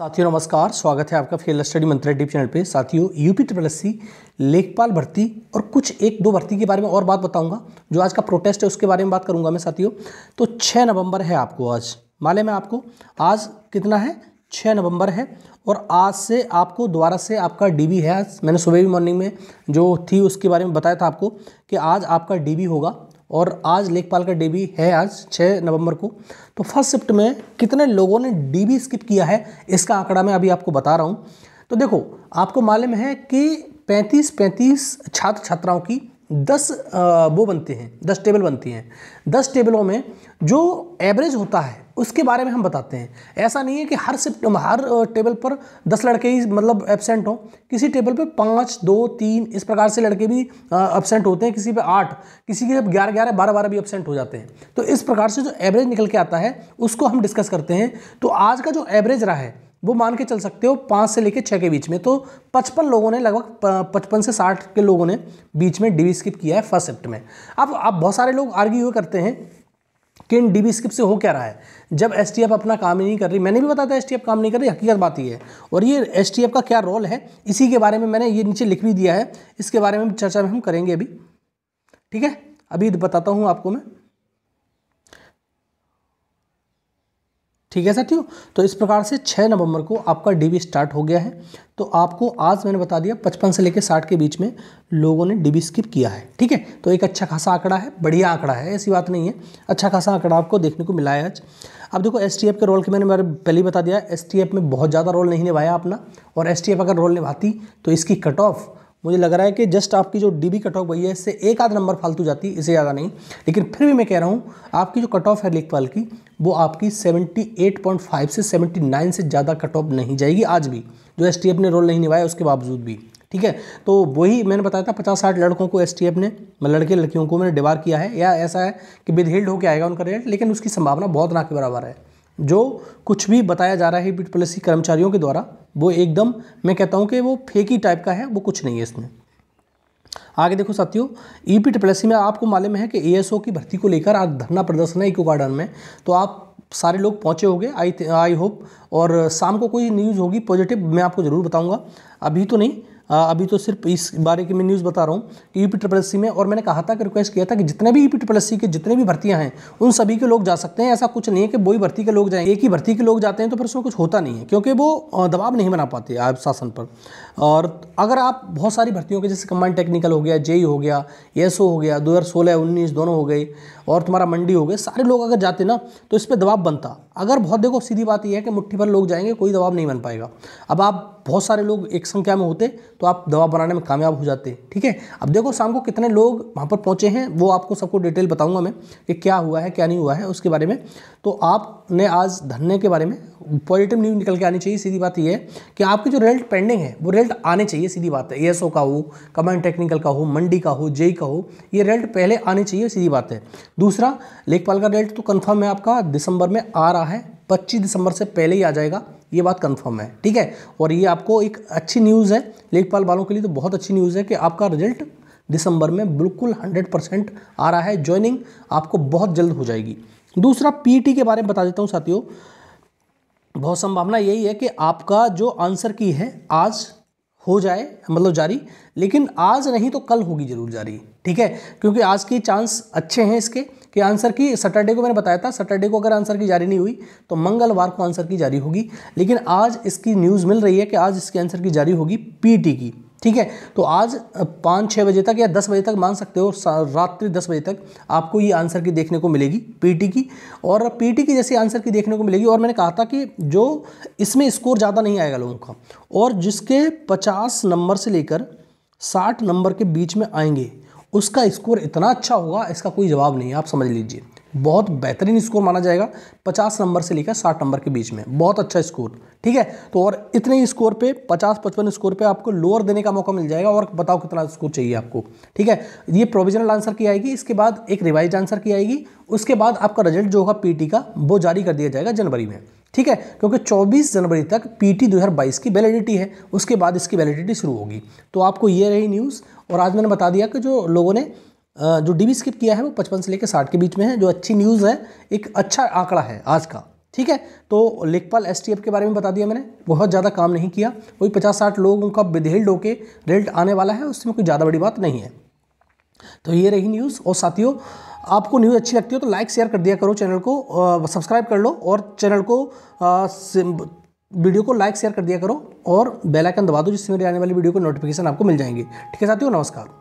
साथियों नमस्कार स्वागत है आपका फेल स्टडी मंत्री डीप चैनल पे साथियों यूपी ट्रिपल एस सी लेखपाल भर्ती और कुछ एक दो भर्ती के बारे में और बात बताऊंगा जो आज का प्रोटेस्ट है उसके बारे में बात करूंगा मैं साथियों तो 6 नवंबर है आपको आज माले मैं आपको आज कितना है 6 नवंबर है और आज से आपको दोबारा से आपका डी है आज मैंने सुबह भी मॉर्निंग में जो थी उसके बारे में बताया था आपको कि आज आपका डी होगा और आज लेखपाल का डीबी है आज 6 नवंबर को तो फर्स्ट शिफ्ट में कितने लोगों ने डीबी स्किप किया है इसका आंकड़ा मैं अभी आपको बता रहा हूँ तो देखो आपको मालूम है कि 35 35 छात्र छात्राओं की 10 वो बनते हैं 10 टेबल बनती हैं 10 टेबलों में जो एवरेज होता है उसके बारे में हम बताते हैं ऐसा नहीं है कि हर शिफ्ट हर टेबल पर दस लड़के ही मतलब एबसेंट हों किसी टेबल पर पाँच दो तीन इस प्रकार से लड़के भी एबसेंट होते हैं किसी पर आठ किसी के ग्यारह ग्यारह बारह बारह भी एबसेंट हो जाते हैं तो इस प्रकार से जो एवरेज निकल के आता है उसको हम डिस्कस करते हैं तो आज का जो एवरेज रहा है वो मान के चल सकते हो पाँच से लेकर छः के बीच में तो पचपन लोगों ने लगभग पचपन से साठ के लोगों ने बीच में डिवी स्किप किया है फर्स्ट शिफ्ट में अब आप बहुत सारे लोग आर्ग्यू करते हैं कि इन डी स्किप से हो क्या रहा है जब एस अपना काम ही नहीं कर रही मैंने भी बताया था एस काम नहीं कर रही हकीकत बात ये है और ये एस का क्या रोल है इसी के बारे में मैंने ये नीचे लिख भी दिया है इसके बारे में चर्चा में हम करेंगे अभी ठीक है अभी बताता हूँ आपको मैं ठीक है साथियों तो इस प्रकार से 6 नवंबर को आपका डीबी स्टार्ट हो गया है तो आपको आज मैंने बता दिया 55 से लेकर 60 के बीच में लोगों ने डीबी स्किप किया है ठीक है तो एक अच्छा खासा आंकड़ा है बढ़िया आंकड़ा है ऐसी बात नहीं है अच्छा खासा आंकड़ा आपको देखने को मिला है आज अब देखो एस के रोल के मैंने मेरे पहले ही बता दिया एस में बहुत ज़्यादा रोल नहीं निभाया अपना और एस अगर रोल निभाती तो इसकी कट ऑफ मुझे लग रहा है कि जस्ट आपकी जो डी बी कट ऑफ वही है इससे एक आध नंबर फालतू जाती है इसे ज़्यादा नहीं लेकिन फिर भी मैं कह रहा हूँ आपकी जो कट ऑफ है लेखपाल की वो आपकी 78.5 से 79 से ज़्यादा कट ऑफ नहीं जाएगी आज भी जो एस ने रोल नहीं निभाया उसके बावजूद भी ठीक है तो वही मैंने बताया था पचास साठ लड़कों को एस ने लड़के लड़कियों को मैंने डिवार किया है या ऐसा है कि बेदहिल्ड होकर आएगा उनका रिजल्ट लेकिन उसकी संभावना बहुत ना के बराबर है जो कुछ भी बताया जा रहा है बीट पॉलिसी कर्मचारियों के द्वारा वो एकदम मैं कहता हूँ कि वो फेकी टाइप का है वो कुछ नहीं है इसमें आगे देखो साथियों ई पी सी में आपको मालूम है कि ए की भर्ती को लेकर आज धरना प्रदर्शन है इको गार्डन में तो आप सारे लोग पहुंचे होंगे आई आई होप और शाम को कोई न्यूज़ होगी पॉजिटिव मैं आपको ज़रूर बताऊंगा अभी तो नहीं अभी तो सिर्फ इस बारे की मैं न्यूज़ बता रहा हूँ कि ई पी ट्रिपल में और मैंने कहा था कि रिक्वेस्ट किया था कि जितने भी ई पी ट्रिपल के जितने भी भर्तियाँ हैं उन सभी के लोग जा सकते हैं ऐसा कुछ नहीं है कि वही भर्ती के लोग जाएँ एक ही भर्ती के लोग जाते हैं तो फिर उसमें कुछ होता नहीं है क्योंकि वो दबाव नहीं बना पाते आप शासन पर और अगर आप बहुत सारी भर्तियों के जैसे कमांड टेक्निकल हो गया जेई e हो गया एस हो गया दो हज़ार सोलह उन्नीस दोनों हो गए और तुम्हारा मंडी हो गए सारे लोग अगर जाते ना तो इस पर दबाव बनता अगर बहुत देखो सीधी बात यह है कि मुट्ठी भर लोग जाएंगे कोई दबाव नहीं बन पाएगा अब आप बहुत सारे लोग एक संख्या में होते तो आप दबाव बनाने में कामयाब हो जाते ठीक है अब देखो शाम को कितने लोग वहाँ पर पहुँचे हैं वो आपको सबको डिटेल बताऊँगा मैं कि क्या हुआ है क्या नहीं हुआ है उसके बारे में तो आपने आज धरने के बारे में पॉजिटिव न्यूज निकल के आनी चाहिए सीधी बात यह है कि आपके जो रिजल्ट पेंडिंग है वो रिजल्ट आने चाहिए सीधी बात है ए का हो कमांड टेक्निकल का हो मंडी का हो जेई e e का हो ये रिजल्ट पहले आने चाहिए सीधी बात है दूसरा लेखपाल का रिजल्ट तो कन्फर्म है आपका दिसंबर में आ रहा है पच्चीस दिसंबर से पहले ही आ जाएगा ये बात कंफर्म है ठीक है और ये आपको एक अच्छी न्यूज़ है लेखपाल वालों के लिए तो बहुत अच्छी न्यूज़ है कि आपका रिजल्ट दिसंबर में बिल्कुल 100 परसेंट आ रहा है ज्वाइनिंग आपको बहुत जल्द हो जाएगी दूसरा पीटी e के बारे में बता देता हूँ साथियों बहुत संभावना यही है कि आपका जो आंसर की है आज हो जाए मतलब जारी लेकिन आज नहीं तो कल होगी जरूर जारी ठीक है क्योंकि आज की चांस अच्छे हैं इसके कि आंसर की सैटरडे को मैंने बताया था सैटरडे को अगर आंसर की जारी नहीं हुई तो मंगलवार को आंसर की जारी होगी लेकिन आज इसकी न्यूज़ मिल रही है कि आज इसके आंसर की जारी होगी पीटी की ठीक है तो आज पाँच छः बजे तक या दस बजे तक मान सकते हो रात्रि दस बजे तक आपको ये आंसर की देखने को मिलेगी पीटी की और पीटी की जैसी आंसर की देखने को मिलेगी और मैंने कहा था कि जो इसमें स्कोर ज़्यादा नहीं आएगा लोगों का और जिसके पचास नंबर से लेकर साठ नंबर के बीच में आएंगे उसका स्कोर इतना अच्छा होगा इसका कोई जवाब नहीं है आप समझ लीजिए बहुत बेहतरीन स्कोर माना जाएगा 50 नंबर से लेकर 60 नंबर के बीच में बहुत अच्छा स्कोर ठीक है तो और इतने स्कोर पे 50-55 स्कोर पे आपको लोअर देने का मौका मिल जाएगा और बताओ कितना स्कोर चाहिए आपको ठीक है ये प्रोविजनल आंसर की आएगी इसके बाद एक रिवाइज आंसर की आएगी उसके बाद आपका रिजल्ट जो होगा पी का वो जारी कर दिया जाएगा जनवरी में ठीक है क्योंकि 24 जनवरी तक पीटी 2022 की वैलिडिटी है उसके बाद इसकी वैलिडिटी शुरू होगी तो आपको ये रही न्यूज़ और आज मैंने बता दिया कि जो लोगों ने जो डी स्किप किया है वो पचपन से लेकर साठ के बीच में है जो अच्छी न्यूज़ है एक अच्छा आंकड़ा है आज का ठीक है तो लेखपाल एस के बारे में बता दिया मैंने बहुत ज़्यादा काम नहीं किया वही पचास साठ लोगों का बेधेल्ड होके रिजल्ट आने वाला है उसमें कोई ज़्यादा बड़ी बात नहीं है तो ये रही न्यूज़ और साथियों आपको न्यूज़ अच्छी लगती हो तो लाइक शेयर कर दिया करो चैनल को सब्सक्राइब कर लो और चैनल को आ, वीडियो को लाइक शेयर कर दिया करो और बेल आइकन दबा दो जिससे मेरी आने वाली वीडियो को नोटिफिकेशन आपको मिल जाएंगे ठीक है साथियों नमस्कार